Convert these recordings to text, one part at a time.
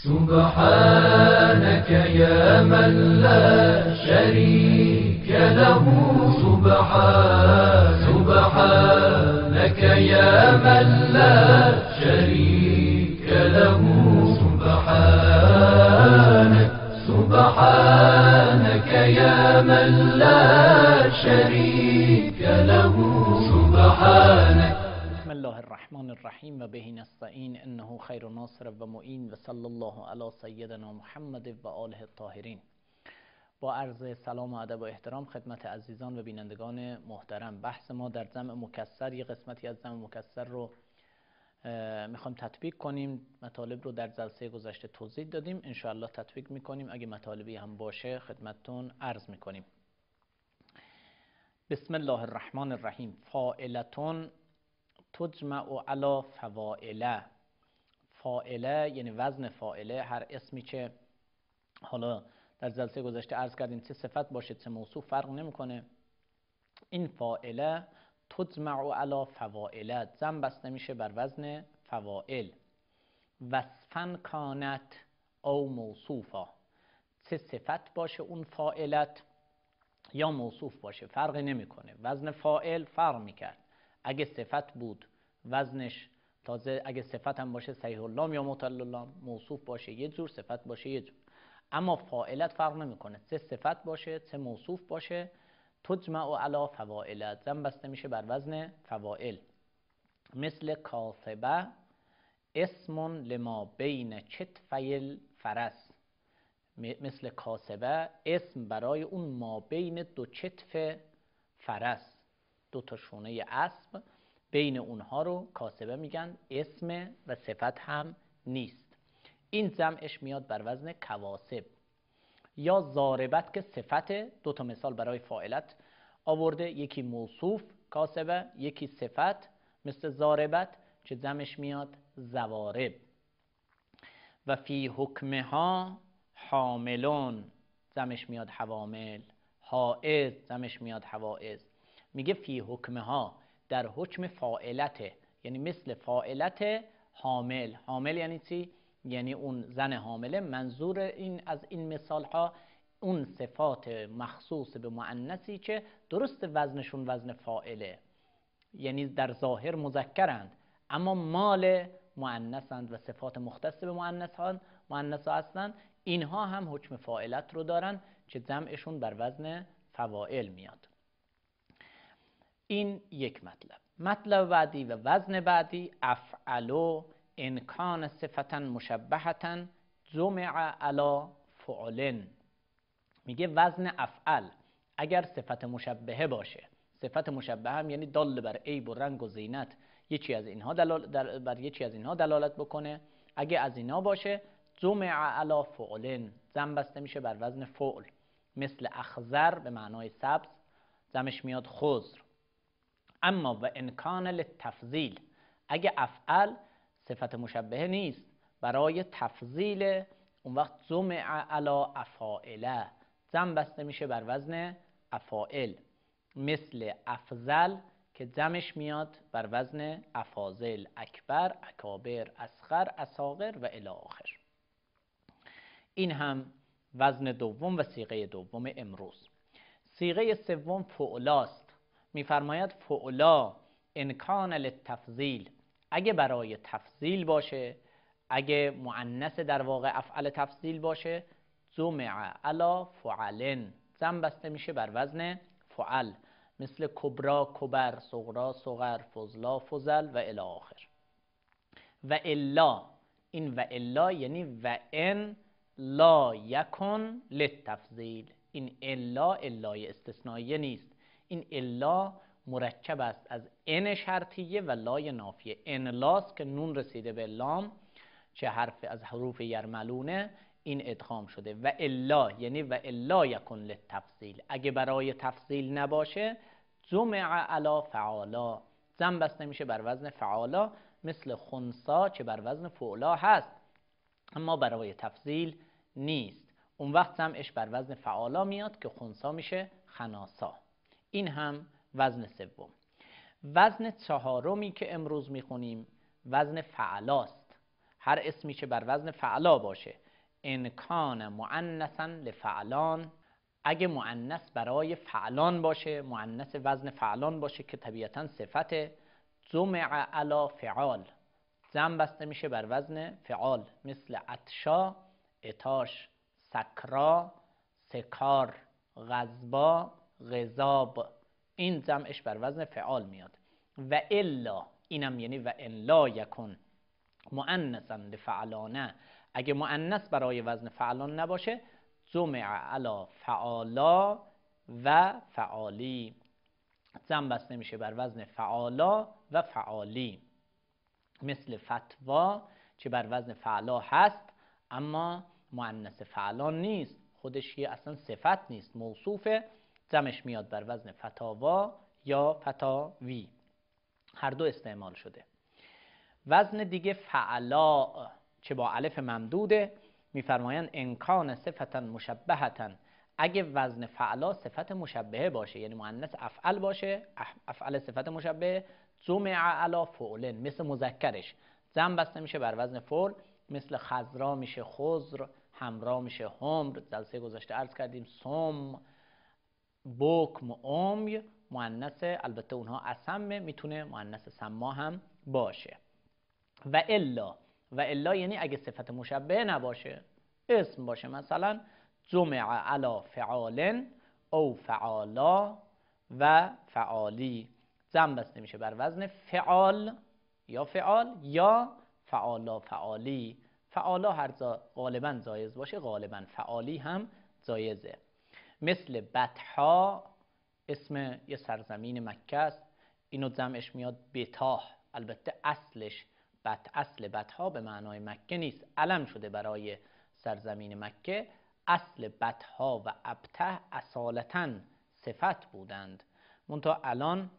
سبحانك يا من لا شريك له سبحان سبحانك يا من لا شريك له سبحانك سبحانك يا من لا شريك له سبحانك الرحمن الرحیم و بهی نستعین انه خیر ناصر و معین و صلی الله علی سیدنا محمد و آله الطاهرین با عرض سلام و ادب و احترام خدمت عزیزان و بینندگان محترم بحث ما در جمع مکسر یه قسمتی از جمع مکسر رو میخوام تطبیق کنیم مطالب رو در جلسه گذشته توضیح دادیم انشاءالله تطبیق میکنیم اگه مطالبی هم باشه خدمتتون عرض میکنیم بسم الله الرحمن الرحیم فائلتون تجمع علا فوائله فائله یعنی وزن فائله هر اسمی که حالا در جلسه گذشته عرض کردیم چه صفت باشه چه موصوف فرق نمیکنه این فائله تجمع علا فوائله زن بسته میشه بر وزن فوائل وصفن کانت او موصوفا چه صفت باشه اون فائلت یا موصوف باشه فرق نمیکنه وزن فائل فرق میکرد اگه صفت بود وزنش تازه اگه صفت هم باشه صحیح اللام یا متعل موصوف باشه یه جور صفت باشه یه جور اما فائلت فرق نمیکنه سه صفت باشه سه موصوف باشه تجمع و علا فوائلت زن بسته میشه بر وزن فوائل مثل کاسبه اسم لما بین فیل فرس مثل کاسبه اسم برای اون ما بین دو چتف فرس دو تا شونه اسب بین اونها رو کاسبه میگن اسم و صفت هم نیست این زمش میاد بر وزن کواسب یا زاربت که صفت دو تا مثال برای فاعلت آورده یکی موصوف کاسبه یکی صفت مثل زاربت چه زمش میاد زوارب و فی حکمه ها حاملون زمش میاد حوامل حائز زمش میاد حوائز میگه فی حکمه ها در حکم فاعلته یعنی مثل فائلت حامل حامل یعنی چی؟ یعنی اون زن حامله منظور این از این مثال ها اون صفات مخصوص به معنسی که درست وزنشون وزن فائله یعنی در ظاهر مذکرند اما مال معنسند و صفات مختص به معنس هستند اینها هم حکم فاعلت رو دارن که جمعشون بر وزن فوائل میاد این یک مطلب مطلب بعدی و وزن بعدی افعلو انکان صفتا مشبهتا جمع علا فعلن میگه وزن افعل اگر صفت مشبهه باشه صفت مشبهه هم یعنی دال بر عیب و رنگ و زینت یکی از اینها بر یکی از اینها دلالت بکنه اگه از اینها باشه جمع علا فعلن زم بسته میشه بر وزن فعل مثل اخزر به معنای سبز زمش میاد خزر اما و انکان لتفضیل اگه افعل صفت مشبهه نیست برای تفضیل اون وقت جمع علا افائله زم بسته میشه بر وزن افائل مثل افضل که زمش میاد بر وزن افاضل اکبر اکابر اسخر اساغر و الی آخر این هم وزن دوم و سیغه دوم امروز سیغه سوم فعلاست میفرماید فعلا انکان للتفضیل اگه برای تفضیل باشه اگه معنس در واقع افعل تفضیل باشه جمع علا فعلن زن بسته میشه بر وزن فعل مثل کبرا کبر صغرا صغر فضلا فضل و الی آخر و الا این و الا یعنی و ان لا یکن للتفضیل این الا الا استثنایی نیست این الا مرکب است از ان شرطیه و لای نافیه ان لاس که نون رسیده به لام چه حرف از حروف یرملونه این ادغام شده و الا یعنی و الا یکن للتفصیل اگه برای تفصیل نباشه جمع علا فعالا زم بسته میشه بر وزن فعالا مثل خونسا چه بر وزن فعلا هست اما برای تفصیل نیست اون وقت زمعش بر وزن فعالا میاد که خونسا میشه خناسا این هم وزن سوم وزن چهارمی که امروز میخونیم وزن فعلاست هر اسمی که بر وزن فعلا باشه انکان معنسا لفعلان اگه معنس برای فعلان باشه معنس وزن فعلان باشه که طبیعتا صفت جمع علا فعال زم بسته میشه بر وزن فعال مثل اتشا، اتاش سکرا سکار غزبا غذاب این جمعش بر وزن فعال میاد و الا اینم یعنی و الا یکن مؤنثا لفعلانه اگه مؤنث برای وزن فعلان نباشه جمع علا فعالا و فعالی جمع بسته میشه بر وزن فعالا و فعالی مثل فتوا که بر وزن فعلا هست اما مؤنث فعلان نیست خودش یه اصلا صفت نیست موصوفه جمعش میاد بر وزن فتاوا یا فتاوی هر دو استعمال شده وزن دیگه فعلا چه با علف ممدوده میفرمایند انکان صفتا مشبهتا اگه وزن فعلا صفت مشبهه باشه یعنی مؤنث افعل باشه افعل صفت مشبهه جمع علا فعلن مثل مذکرش جمع بسته میشه بر وزن فعل مثل خزرا میشه خزر همرا میشه همر جلسه گذاشته عرض کردیم سم بکم عمی مؤنث البته اونها اسمه میتونه مؤنث سما هم باشه و الا و الا یعنی اگه صفت مشبه نباشه اسم باشه مثلا جمع علا فعال، او فعالا و فعالی جمع بسته میشه بر وزن فعال یا فعال یا فعالا فعالی فعالا هر جا غالبا جایز باشه غالبا فعالی هم زایزه مثل بتها اسم یه سرزمین مکه است اینو جمعش میاد بتاه البته اصلش بت اصل بتها به معنای مکه نیست علم شده برای سرزمین مکه اصل بتها و ابته اصالتا صفت بودند منتها الان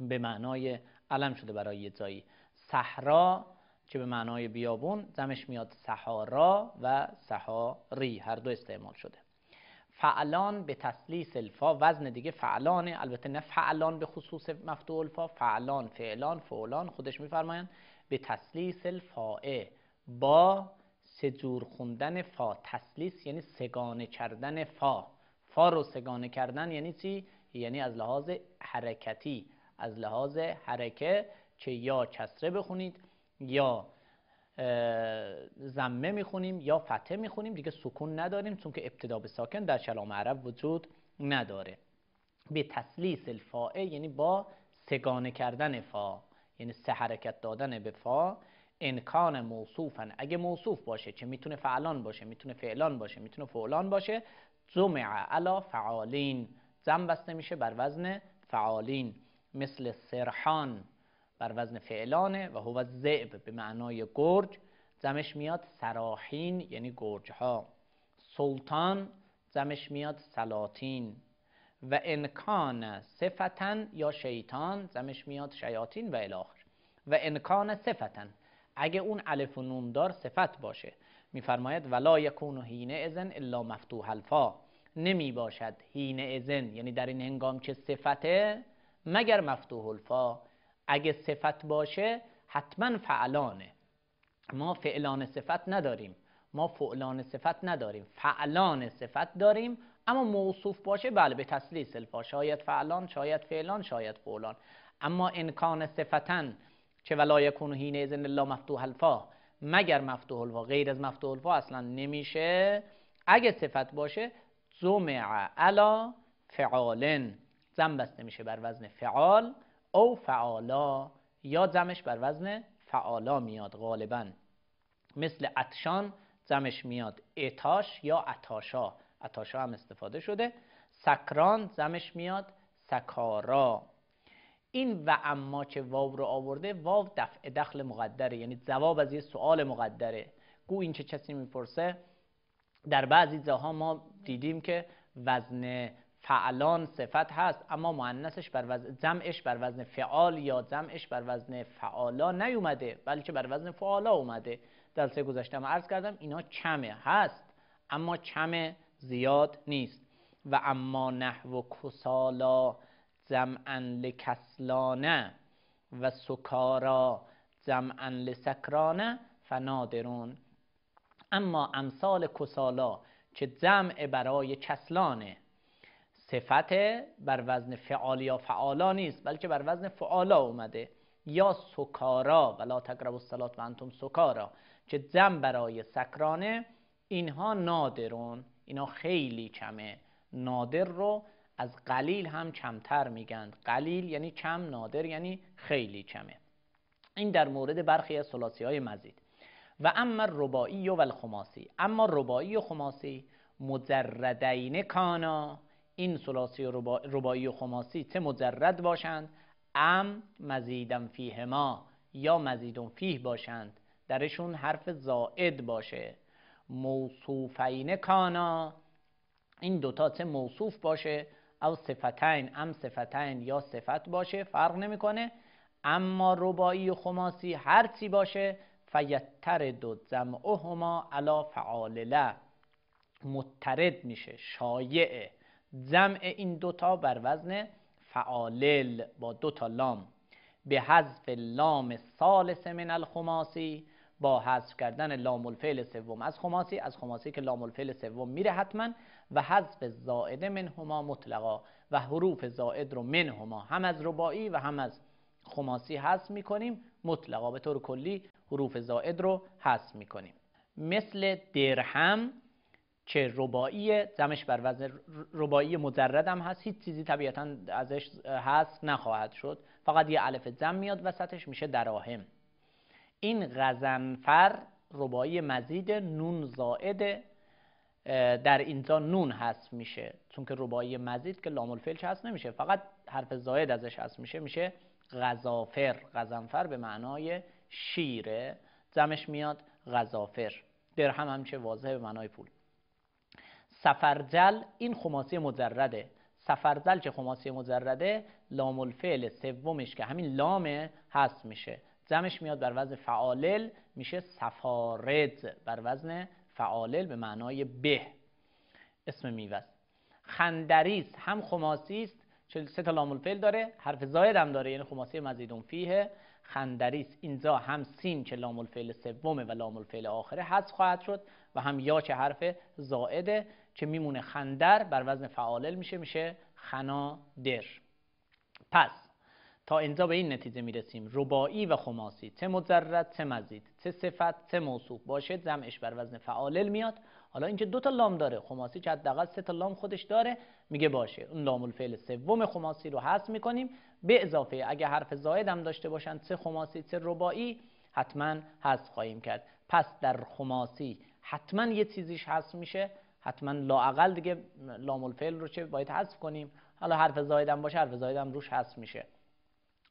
به معنای علم شده برای یه جایی صحرا که به معنای بیابون زمش میاد سحارا و سحاری هر دو استعمال شده فعلان به تسلیس الفا وزن دیگه فعلانه البته نه فعلان به خصوص مفتوع الفا فعلان فعلان فعلان خودش میفرمایند به تسلیس الفاعه با سجور خوندن فا تسلیس یعنی سگانه کردن فا فا رو سگانه کردن یعنی چی؟ یعنی از لحاظ حرکتی از لحاظ حرکه که یا کسره بخونید یا زمه میخونیم یا فتحه میخونیم دیگه سکون نداریم چون که ابتدا به ساکن در کلام عرب وجود نداره به تسلیس الفائه یعنی با سگانه کردن فا یعنی سه حرکت دادن به فا انکان موصوفن اگه موصوف باشه چه میتونه فعلان باشه میتونه فعلان باشه میتونه فعلان باشه جمع علا فعالین زم بسته میشه بر وزن فعالین مثل سرحان بر وزن فعلانه و هو زعب به معنای گرج زمش میاد سراحین یعنی گرجها سلطان زمش میاد سلاطین و انکان صفتن یا شیطان زمش میاد شیاطین و الاخر و انکان صفتن اگه اون الف و دار صفت باشه میفرماید ولا یکون هینه ازن الا مفتوح الفا نمی باشد هینه ازن یعنی در این هنگام که صفته مگر مفتوح الفا اگه صفت باشه حتما فعلانه ما فعلان صفت نداریم ما فعلان صفت نداریم فعلان صفت داریم اما موصوف باشه بله به تسلیس الفا شاید فعلان شاید فعلان شاید فعلان اما انکان صفتن چه ولا یکون هینه ازن الله مفتوح الفا مگر مفتوح الفا غیر از مفتوح الفا اصلا نمیشه اگه صفت باشه زمع علا فعالن زن بسته میشه بر وزن فعال او فعالا یا زمش بر وزن فعالا میاد غالبا مثل اتشان زمش میاد اتاش یا اتاشا اتاشا هم استفاده شده سکران زمش میاد سکارا این و اما که واو رو آورده واو دفع دخل مقدره یعنی جواب از یه سوال مقدره گو این چه کسی میپرسه در بعضی جاها ما دیدیم که وزن فعلان صفت هست اما معنسش بر وزن جمعش بر وزن فعال یا جمعش بر وزن فعالا نیومده بلکه بر وزن فعالا اومده جلسه گذاشتم عرض کردم اینا چمه هست اما چمه زیاد نیست و اما نحو کسالا جمعا لکسلانه و سکارا جمعا لسکرانه فنادرون اما امثال کسالا که جمع برای کسلانه صفت بر وزن فعال یا فعالا نیست بلکه بر وزن فعالا اومده یا سکارا ولا تقرب السلات و انتم سکارا که زن برای سکرانه اینها نادرون اینا خیلی کمه نادر رو از قلیل هم کمتر میگن قلیل یعنی کم نادر یعنی خیلی کمه این در مورد برخی از سلاسی های مزید و اما ربایی و الخماسی اما ربایی و خماسی مزردین کانا این سلاسی و ربایی و خماسی چه مجرد باشند ام مزیدم ما یا مزیدم فیه باشند درشون حرف زائد باشه موصوفین کانا این دوتا ته موصوف باشه او صفتین ام صفتین یا صفت باشه فرق نمیکنه اما ربایی و خماسی هرچی باشه باشه دو زمعه جمعهما علا فعالله مترد میشه شایعه جمع این دوتا بر وزن فعالل با دو تا لام به حذف لام سالس من الخماسی با حذف کردن لام الفعل سوم از خماسی از خماسی که لام الفعل سوم میره حتما و حذف زائد من هما مطلقا و حروف زائد رو من هما هم از رباعی و هم از خماسی حذف میکنیم مطلقا به طور کلی حروف زائد رو حذف میکنیم مثل درهم که ربایی زمش بر وزن رباعی مجرد هست هیچ چیزی طبیعتا ازش هست نخواهد شد فقط یه الف زم میاد وسطش میشه دراهم این غزنفر ربایی مزید نون زائد در اینجا نون هست میشه چون که ربایی مزید که لام الفعل هست نمیشه فقط حرف زائد ازش هست میشه میشه غزافر غزنفر به معنای شیره زمش میاد غزافر درهم هم چه واضحه به معنای پول سفرجل این خماسی مجرده سفرجل که خماسی مجرده لام الفعل سومش که همین لامه هست میشه جمعش میاد بر وزن فعالل میشه سفارد بر وزن فعالل به معنای به اسم میوز خندریس هم خماسی است سه تا لام الفعل داره حرف زاید هم داره یعنی خماسی مزیدون فیه خندریس اینجا هم سین که لام الفعل سومه و لام الفعل آخره هست خواهد شد و هم یا که حرف زائده که میمونه خندر بر وزن فعالل میشه میشه خنادر پس تا انزا به این نتیجه میرسیم ربایی و خماسی ته مزرد ته مزید ته صفت ته موصوف باشه زمش بر وزن فعالل میاد حالا اینجا دو تا لام داره خماسی که حداقل سه تا لام خودش داره میگه باشه اون لام الفعل سوم خماسی رو حذف میکنیم به اضافه اگه حرف زاید هم داشته باشن سه خماسی سه ربایی حتما حذف خواهیم کرد پس در خماسی حتما یه چیزیش حذف میشه حتما لاعقل دیگه لام الفعل رو چه باید حذف کنیم حالا حرف زایدم باشه حرف زایدم روش حذف میشه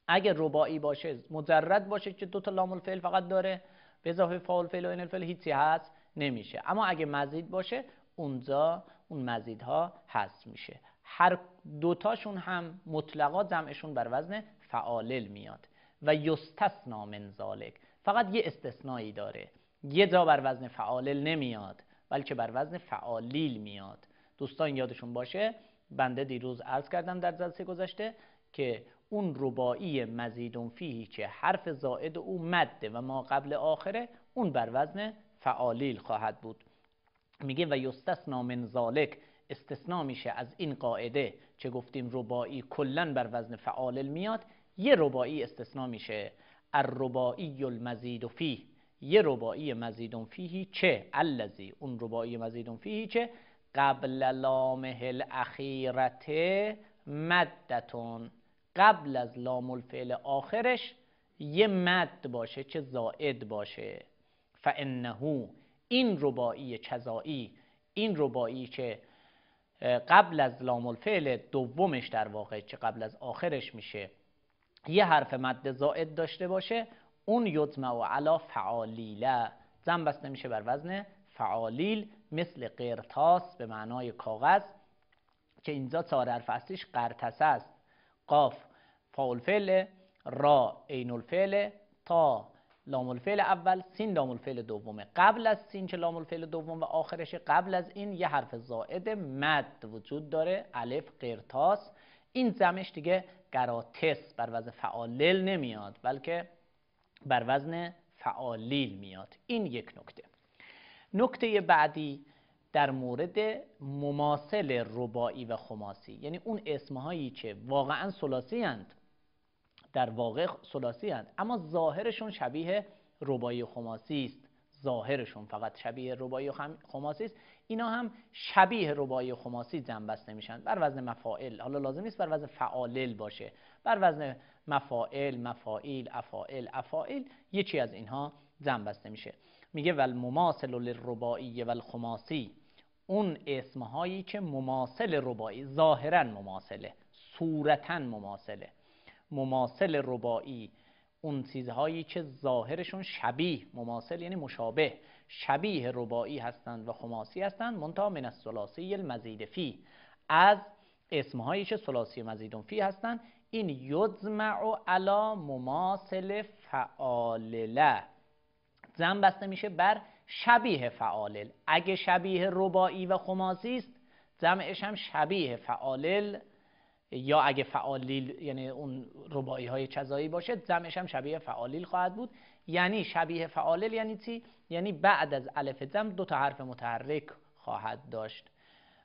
اگه رباعی باشه مجرد باشه که دو تا لام الفعل فقط داره به اضافه فاعل فعل و ان الفعل هیچی هست نمیشه اما اگه مزید باشه اونجا اون مزیدها حذف میشه هر دوتاشون هم مطلقا جمعشون بر وزن فعالل میاد و یستثنا من ذالک فقط یه استثنایی داره یه جا بر وزن فعالل نمیاد بلکه بر وزن فعالیل میاد دوستان یادشون باشه بنده دیروز عرض کردم در جلسه گذشته که اون ربایی مزیدون فیهی که حرف زائد او مده و ما قبل آخره اون بر وزن فعالیل خواهد بود میگه و یستثنا من ذالک استثنا میشه از این قاعده که گفتیم ربایی کلا بر وزن فعالیل میاد یه ربایی استثنا میشه الربایی المزید فیه یه رباعی مزیدون فیهی چه الذی اون رباعی مزیدون فیهی چه قبل لامه الاخیرت مدتون قبل از لام الفعل آخرش یه مد باشه چه زائد باشه فانه این رباعی چزایی این رباعی که قبل از لام الفعل دومش در واقع چه قبل از آخرش میشه یه حرف مد زائد داشته باشه اون یتم و علا فعالیله زن بسته میشه بر وزن فعالیل مثل قرتاس به معنای کاغذ که اینجا چهار حرف اصلیش قرتسه است قاف فاول فعل را عین الفعل تا لام الفعل اول سین لام الفعل دومه قبل از سین که لام الفعل دوم و آخرش قبل از این یه حرف زائد مد وجود داره الف قرتاس این زمش دیگه گراتس بر وزن فعالل نمیاد بلکه بر وزن فعالیل میاد این یک نکته نکته بعدی در مورد مماثل رباعی و خماسی یعنی اون اسمهایی که واقعا سلاسی هند در واقع سلاسی هند اما ظاهرشون شبیه رباعی خماسی است ظاهرشون فقط شبیه ربایی خماسی است اینا هم شبیه ربایی خماسی بسته میشن بر وزن مفاعل حالا لازم نیست بر وزن فعالل باشه بر وزن مفاعل مفاعیل افائل افاعل یکی از اینها بسته میشه میگه ول مماثل للربایی و خماسی اون هایی که مماثل ربایی ظاهرا مماثله صورتا مماثله مماثل ربایی اون چیزهایی که ظاهرشون شبیه مماثل یعنی مشابه شبیه ربایی هستند و خماسی هستند منتها من الثلاثی المزید فی از اسمهایی که ثلاثی مزید فی هستند این یجمع علا مماثل فعالله زن بسته میشه بر شبیه فعالل اگه شبیه ربایی و خماسی است جمعش هم شبیه فعالل یا اگه فعالیل یعنی اون ربایی های چزایی باشه زمش هم شبیه فعالیل خواهد بود یعنی شبیه فعالیل یعنی چی یعنی بعد از الف زم دو تا حرف متحرک خواهد داشت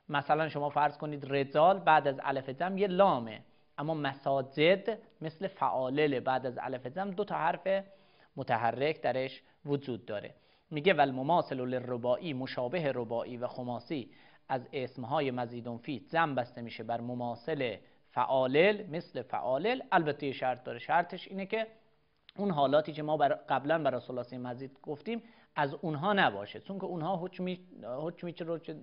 مثلا شما فرض کنید رزال بعد از الف زم یه لامه اما مساجد مثل فعالل بعد از الف زم دو تا حرف متحرک درش وجود داره میگه ول مماثل للرباعی مشابه رباعی و خماسی از اسمهای مزیدون فی زم بسته میشه بر مماثل فعالل مثل فعالل البته شرط داره شرطش اینه که اون حالاتی که ما بر قبلا برای سلاسی مزید گفتیم از اونها نباشه چون که اونها حکمی,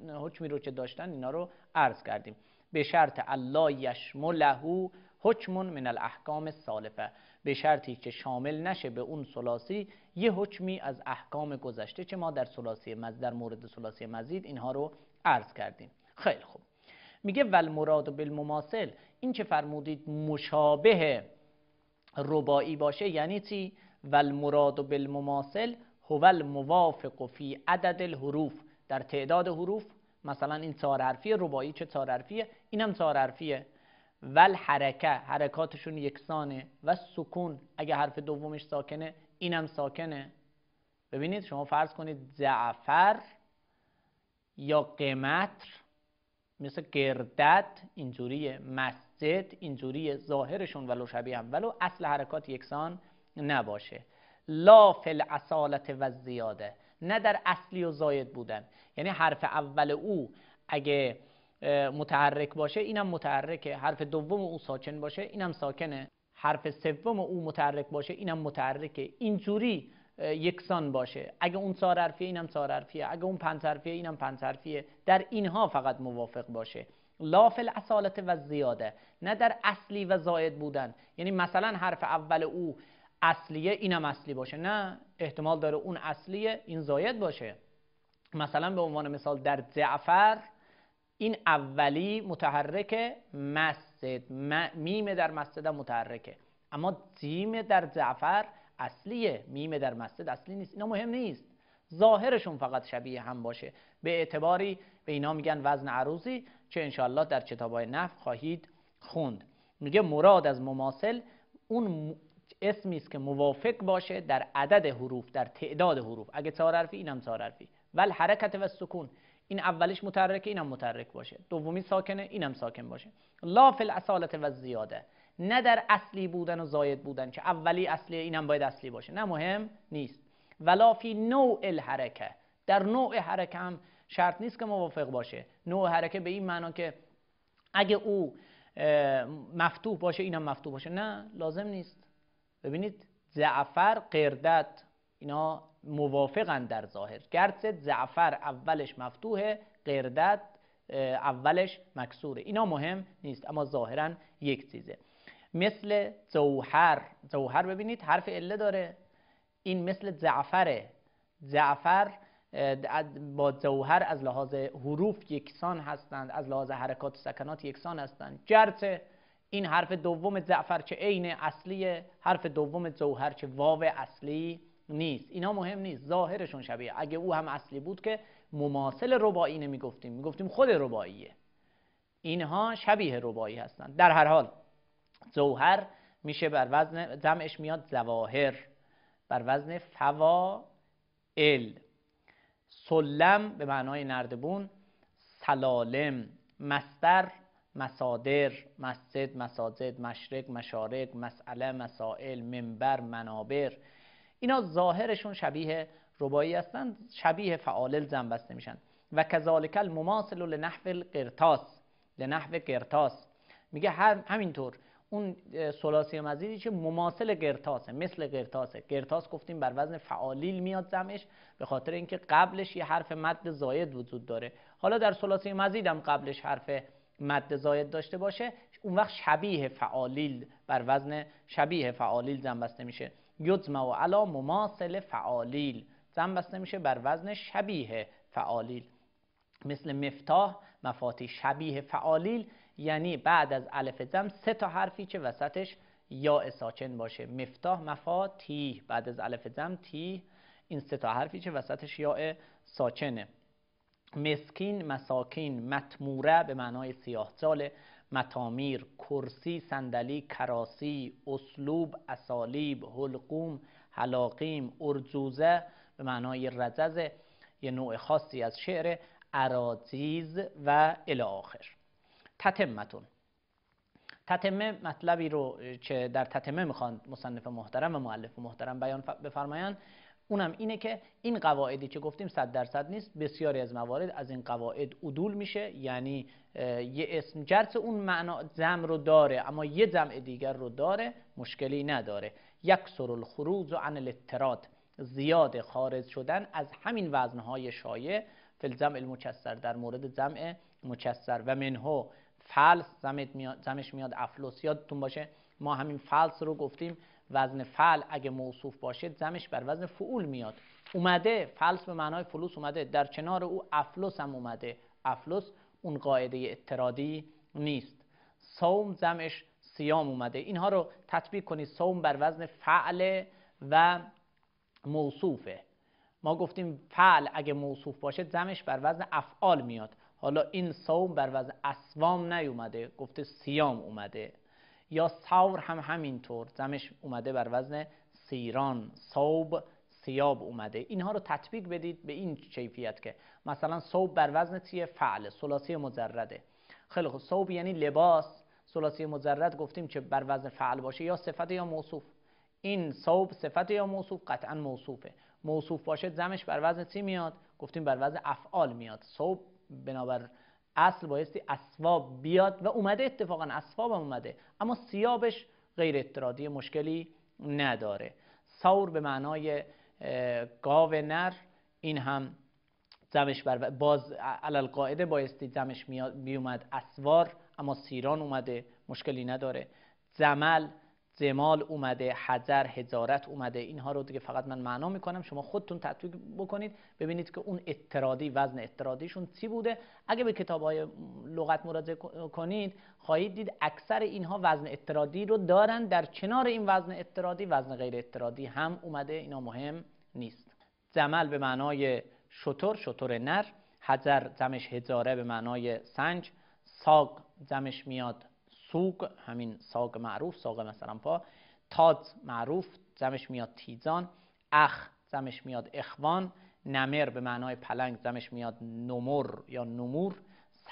حکمی, رو که داشتن اینا رو عرض کردیم به شرط الله یشمله حکم من الاحکام سالفه به شرطی که شامل نشه به اون سلاسی یه حکمی از احکام گذشته که ما در سلاسی مزید در مورد سلاسی مزید اینها رو عرض کردیم خیلی خوب میگه ول مراد بالمماثل این که فرمودید مشابه ربایی باشه یعنی چی ول مراد بالمماثل هو الموافق فی عدد الحروف در تعداد حروف مثلا این چهار حرفیه ربایی چه چهار حرفیه اینم چهار حرفیه ول حرکه حرکاتشون یکسانه و سکون اگه حرف دومش ساکنه اینم ساکنه ببینید شما فرض کنید زعفر یا قمتر مثل گردت اینجوریه مسجد اینجوریه ظاهرشون ولو شبیه هم ولو اصل حرکات یکسان نباشه لا فل اصالت و زیاده نه در اصلی و زاید بودن یعنی حرف اول او اگه متحرک باشه اینم متحرکه حرف دوم او ساکن باشه اینم ساکنه حرف سوم او متحرک باشه اینم متحرکه اینجوری یکسان باشه اگه اون چهار حرفیه اینم چهار حرفیه اگه اون پنج حرفیه اینم پنج حرفیه در اینها فقط موافق باشه لا فی الاصالت و زیاده نه در اصلی و زاید بودن یعنی مثلا حرف اول او اصلیه اینم اصلی باشه نه احتمال داره اون اصلیه این زاید باشه مثلا به عنوان مثال در جعفر این اولی متحرک مسجد میم در مسجد متحرکه اما جیم در جعفر اصلیه میمه در مسجد اصلی نیست اینا مهم نیست ظاهرشون فقط شبیه هم باشه به اعتباری به اینا میگن وزن عروضی که انشالله در کتاب های نف خواهید خوند میگه مراد از مماثل اون اسمی است که موافق باشه در عدد حروف در تعداد حروف اگه چهار حرفی اینم چهار حرفی ول حرکت و سکون این اولش متحرک اینم متحرک باشه دومی ساکنه اینم ساکن باشه لا فی الاصالت و زیاده نه در اصلی بودن و زاید بودن که اولی اصلی اینم باید اصلی باشه نه مهم نیست ولا فی نوع الحرکه در نوع حرکه هم شرط نیست که موافق باشه نوع حرکه به این معنا که اگه او مفتوح باشه اینم مفتوح باشه نه لازم نیست ببینید زعفر قردت اینا موافقن در ظاهر گرچه زعفر اولش مفتوحه قردت اولش مکسوره اینا مهم نیست اما ظاهرا یک چیزه مثل زوهر زوهر ببینید حرف عله داره این مثل زعفره زعفر با زوهر از لحاظ حروف یکسان هستند از لحاظ حرکات و سکنات یکسان هستند جرت این حرف دوم زعفر چه عین اصلی حرف دوم زوهر چه واو اصلی نیست اینا مهم نیست ظاهرشون شبیه اگه او هم اصلی بود که مماثل رباعی نمیگفتیم میگفتیم خود رباعیه اینها شبیه ربایی هستند در هر حال زوهر میشه بر وزن جمعش میاد زواهر بر وزن فوا ال سلم به معنای نردبون سلالم مستر مصادر مسجد مساجد مشرق مشارق مسئله مسائل منبر منابر اینا ظاهرشون شبیه ربایی هستن شبیه فعالل بسته میشن و کذالک المماثل لنحو قرتاس لنحو قرتاس میگه همینطور اون سلاسی مزیدی که مماثل گرتاسه مثل گرتاسه گرتاس گفتیم بر وزن فعالیل میاد زمش به خاطر اینکه قبلش یه حرف مد زاید وجود داره حالا در سلاسی مزیدم هم قبلش حرف مد زاید داشته باشه اون وقت شبیه فعالیل بر وزن شبیه فعالیل زن بسته میشه یجمع و علا مماثل فعالیل زن بسته میشه بر وزن شبیه فعالیل مثل مفتاح مفاتی شبیه فعالیل یعنی بعد از الف زم سه تا حرفی که وسطش یا ساکن باشه مفتاح مفا تی بعد از الف زم تی این سه تا حرفی که وسطش یا ساکنه مسکین مساکین متموره به معنای سیاه متامیر کرسی صندلی کراسی اسلوب اسالیب حلقوم حلاقیم ارجوزه به معنای رزز یه نوع خاصی از شعر ارازیز و الی آخر تتمتون تتمه مطلبی رو که در تتمه میخوان مصنف محترم و معلف محترم بیان بفرمایند اونم اینه که این قواعدی که گفتیم صد درصد نیست بسیاری از موارد از این قواعد عدول میشه یعنی یه اسم جرس اون معنا زم رو داره اما یه زم دیگر رو داره مشکلی نداره یک سر و عن الاتراد زیاد خارج شدن از همین وزنهای شایع فلزم المچسر در مورد زم مچسر و منهو فلس زمش میاد افلوس یادتون باشه ما همین فلس رو گفتیم وزن فعل اگه موصوف باشه زمش بر وزن فعول میاد اومده فلس به معنای فلوس اومده در کنار او افلوس هم اومده افلوس اون قاعده اعتراضی نیست صوم زمش سیام اومده اینها رو تطبیق کنید صوم بر وزن فعل و موصوفه ما گفتیم فعل اگه موصوف باشه زمش بر وزن افعال میاد حالا این صوم بر وزن اسوام نیومده گفته سیام اومده یا صور هم همینطور زمش اومده بر وزن سیران صوب سیاب اومده اینها رو تطبیق بدید به این کیفیت که مثلا صوب بر وزن چیه فعل سلاسی مجرده خیلی خوب صوب یعنی لباس سلاسی مجرد گفتیم که بر وزن فعل باشه یا صفت یا موصوف این صوب صفت یا موصوف قطعا موصوفه موصوف باشه زمش بر وزن چی میاد گفتیم بر وزن افعال میاد صوب بنابر اصل بایستی اسواب بیاد و اومده اتفاقا اسواب هم اومده اما سیابش غیر اترادی مشکلی نداره ساور به معنای گاو نر این هم زمش بر باز علال قاعده بایستی زمش بیومد اسوار اما سیران اومده مشکلی نداره زمل زمال اومده حجر هزارت اومده اینها رو دیگه فقط من معنا میکنم شما خودتون تطبیق بکنید ببینید که اون اترادی، وزن اترادیشون چی بوده اگه به کتاب های لغت مراجعه کنید خواهید دید اکثر اینها وزن اترادی رو دارن در کنار این وزن اترادی، وزن غیر اترادی هم اومده اینا مهم نیست زمل به معنای شطور شطور نر حجر زمش هزاره به معنای سنج ساق زمش میاد سوق همین ساق معروف ساق مثلا پا تاد معروف زمش میاد تیزان اخ زمش میاد اخوان نمر به معنای پلنگ زمش میاد نمر یا نمور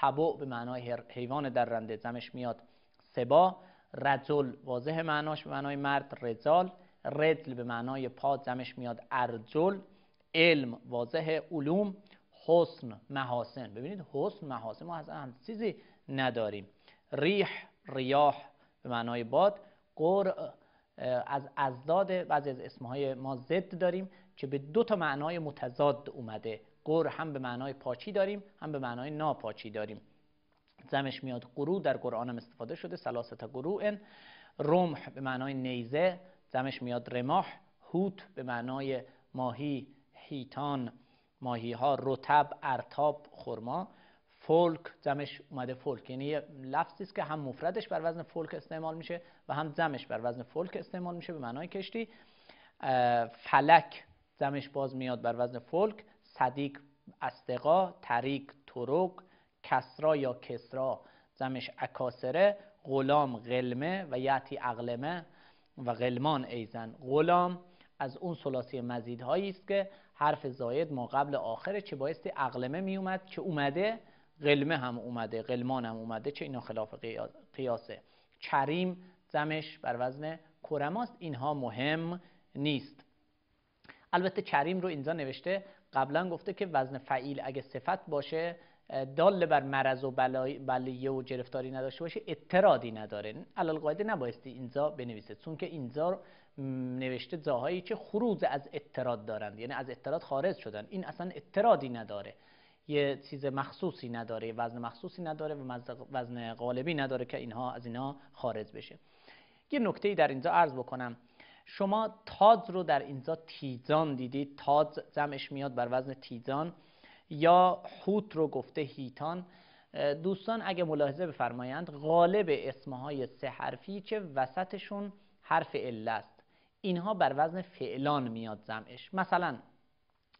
سبع به معنای حیوان در رنده زمش میاد سبا رجل واضح معناش به معنای مرد رجال رجل به معنای پا زمش میاد ارجل علم واضح علوم حسن محاسن ببینید حسن محاسن ما از هم چیزی نداریم ریح ریاح به معنای باد قرع از ازداد بعضی از اسمهای ما ضد داریم که به دو تا معنای متضاد اومده قر هم به معنای پاچی داریم هم به معنای ناپاچی داریم زمش میاد قرو در قرآن هم استفاده شده سلاسته قروئن رمح به معنای نیزه زمش میاد رماح هوت به معنای ماهی هیتان ماهی ها رتب ارتاب خرما فولک جمعش اومده فولک یعنی لفظی است که هم مفردش بر وزن فولک استعمال میشه و هم زمش بر وزن فولک استعمال میشه به معنای کشتی فلک زمش باز میاد بر وزن فولک صدیق استقا طریق طرق کسرا یا کسرا زمش اکاسره غلام غلمه و یعتی اقلمه و غلمان ایزن غلام از اون سلاسی مزیدهایی است که حرف زاید ما قبل آخره چه بایستی اغلمه می اومد که اومده قلمه هم اومده قلمان هم اومده چه اینا خلاف قیاسه چریم زمش بر وزن کرماست اینها مهم نیست البته چریم رو اینجا نوشته قبلا گفته که وزن فعیل اگه صفت باشه دال بر مرض و بلیه و جرفتاری نداشته باشه اترادی نداره قاعده نبایستی اینجا بنویسه چون که اینجا نوشته زاهایی که خروج از اتراد دارند یعنی از اتراد خارج شدن این اصلا اترادی نداره یه چیز مخصوصی نداره وزن مخصوصی نداره و وزن غالبی نداره که اینها از اینها خارج بشه یه نکته ای در اینجا عرض بکنم شما تاز رو در اینجا تیزان دیدید تاز زمش میاد بر وزن تیزان یا حوت رو گفته هیتان دوستان اگه ملاحظه بفرمایند غالب اسمهای سه حرفی که وسطشون حرف ال است اینها بر وزن فعلان میاد زمش مثلا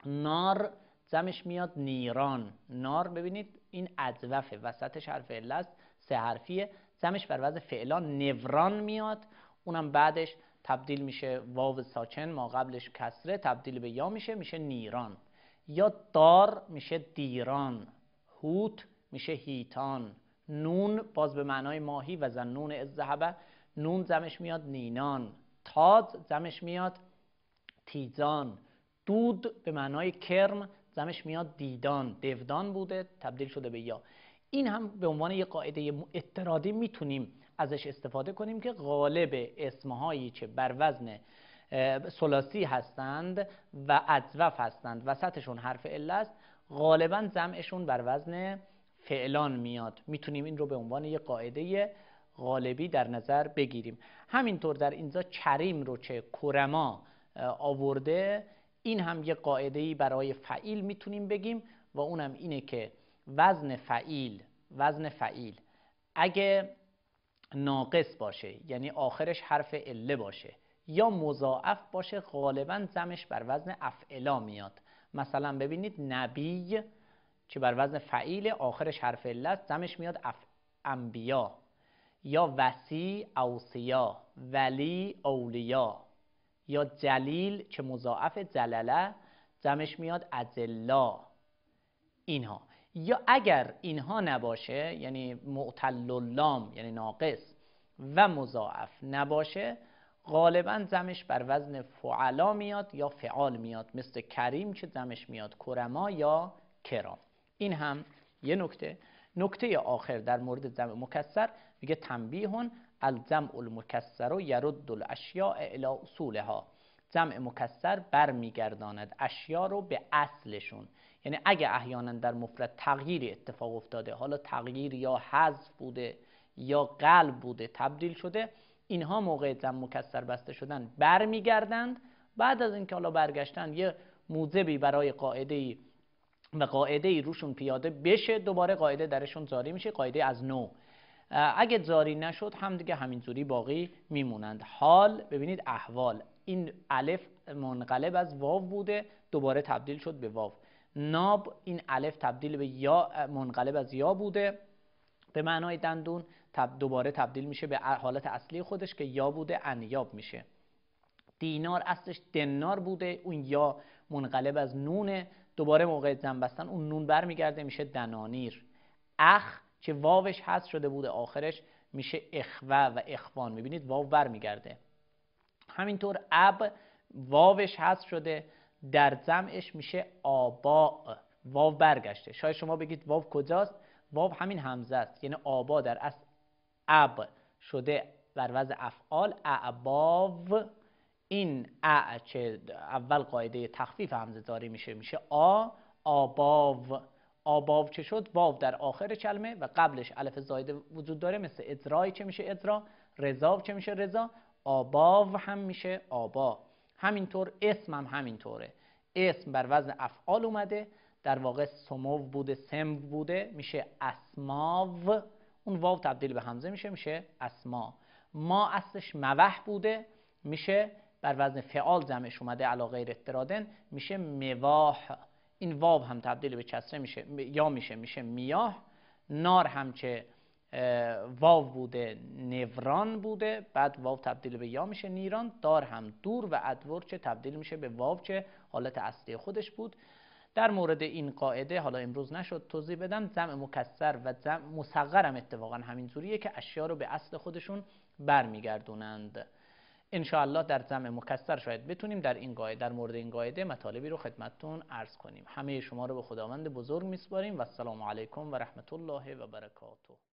نار زمش میاد نیران نار ببینید این ادوفه وسطش حرف عله است سه حرفیه زمش بر وضع فعلا نوران میاد اونم بعدش تبدیل میشه واو ساچن ما قبلش کسره تبدیل به یا میشه میشه نیران یا دار میشه دیران هوت میشه هیتان نون باز به معنای ماهی و زنون از زهبه نون زمش میاد نینان تاد زمش میاد تیزان دود به معنای کرم زمش میاد دیدان دودان بوده تبدیل شده به یا این هم به عنوان یک قاعده اعتراضی میتونیم ازش استفاده کنیم که غالب اسمهایی که بر وزن سلاسی هستند و عذوف هستند وسطشون حرف ال است غالبا زمعشون بر وزن فعلان میاد میتونیم این رو به عنوان یک قاعده غالبی در نظر بگیریم همینطور در اینجا چریم رو چه کرما آورده این هم یه قاعده برای فعیل میتونیم بگیم و اونم اینه که وزن فعیل وزن فعیل اگه ناقص باشه یعنی آخرش حرف عله باشه یا مضاعف باشه غالبا زمش بر وزن افعلا میاد مثلا ببینید نبی که بر وزن فعیل آخرش حرف اله است زمش میاد اف... انبیا یا وسی اوسیا ولی اولیا یا جلیل که مضاعف جلله جمعش میاد اجلا اینها یا اگر اینها نباشه یعنی معتل یعنی ناقص و مضاعف نباشه غالبا زمش بر وزن فعلا میاد یا فعال میاد مثل کریم که زمش میاد کرما یا کرام این هم یه نکته نکته آخر در مورد زم مکسر میگه تنبیهون الجمع المکسر و یرد الاشیاء الی اصولها جمع مکسر برمیگرداند اشیا رو به اصلشون یعنی اگه احیانا در مفرد تغییری اتفاق افتاده حالا تغییر یا حذف بوده یا قلب بوده تبدیل شده اینها موقع جمع مکسر بسته شدن برمیگردند بعد از اینکه حالا برگشتن یه موذبی برای قاعده ای و قاعده ای روشون پیاده بشه دوباره قاعده درشون جاری میشه قاعده از نو اگه جاری نشد هم دیگه همینجوری باقی میمونند حال ببینید احوال این الف منقلب از واو بوده دوباره تبدیل شد به واو ناب این الف تبدیل به یا منقلب از یا بوده به معنای دندون دوباره تبدیل میشه به حالت اصلی خودش که یا بوده انیاب میشه دینار اصلش دنار بوده اون یا منقلب از نونه دوباره موقع زنبستن اون نون برمیگرده میشه دنانیر اخ که واوش هست شده بوده آخرش میشه اخوه و اخوان میبینید واو میگرده همینطور اب واوش هست شده در جمعش میشه آبا واو برگشته شاید شما بگید واو کجاست واو همین همزه است یعنی آبا در اصل اب شده بر وضع افعال اعباو این ا چه اول قاعده تخفیف همزه داری میشه میشه آ آباو آباب چه شد واو در آخر کلمه و قبلش الف زایده وجود داره مثل ادرای چه میشه ادرا رضا چه میشه رضا آباو هم میشه آبا همینطور اسم هم همینطوره اسم بر وزن افعال اومده در واقع سمو بوده سم بوده میشه اسماو اون واو تبدیل به همزه میشه میشه اسما ما اصلش موح بوده میشه بر وزن فعال جمعش اومده علا غیر میشه مواح این واو هم تبدیل به کسره میشه یا میشه میشه میاه نار هم که واو بوده نوران بوده بعد واو تبدیل به یا میشه نیران دار هم دور و ادور چه تبدیل میشه به واو چه حالت اصلی خودش بود در مورد این قاعده حالا امروز نشد توضیح بدم جمع مکسر و جمع مصغر هم اتفاقا همینجوریه که اشیا رو به اصل خودشون برمیگردونند انشاءالله در جمع مکسر شاید بتونیم در این قاعده در مورد این قاعده مطالبی رو خدمتتون عرض کنیم همه شما رو به خداوند بزرگ میسپاریم و السلام علیکم و رحمت الله و برکاته